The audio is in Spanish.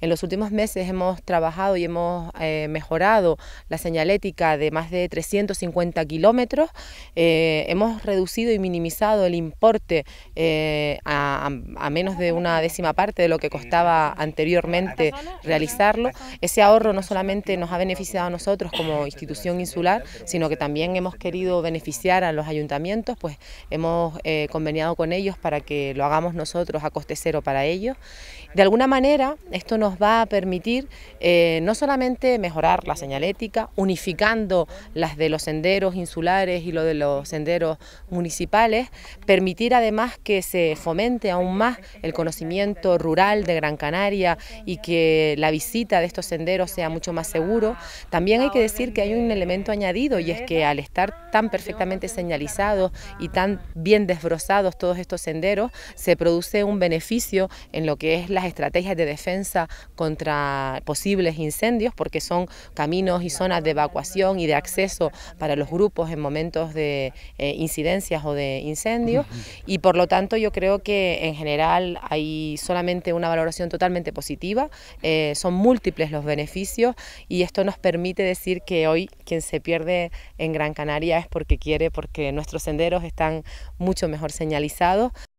En los últimos meses hemos trabajado y hemos eh, mejorado la señalética de más de 350 kilómetros. Eh, hemos reducido y minimizado el importe eh, a, a, menos de una décima parte de lo que costaba anteriormente realizarlo. Ese ahorro no solamente nos ha beneficiado a nosotros como institución insular, sino que también hemos querido beneficiar a los ayuntamientos, pues hemos conveniado con ellos para que lo hagamos nosotros a coste cero para ellos. De alguna manera, esto nos nos va a permitir eh, no solamente mejorar la señalética, unificando las de los senderos insulares y lo de los senderos municipales, permitir además que se fomente aún más el conocimiento rural de Gran Canaria y que la visita de estos senderos sea mucho más seguro. También hay que decir que hay un elemento añadido y es que al estar tan perfectamente señalizados y tan bien desbrozados todos estos senderos, se produce un beneficio en lo que es las estrategias de defensa contra posibles incendios porque son caminos y zonas de evacuación y de acceso para los grupos en momentos de eh, incidencias o de incendios y por lo tanto yo creo que en general hay solamente una valoración totalmente positiva, eh, son múltiples los beneficios y esto nos permite decir que hoy quien se pierde en Gran Canaria es porque quiere, porque nuestros senderos están mucho mejor señalizados.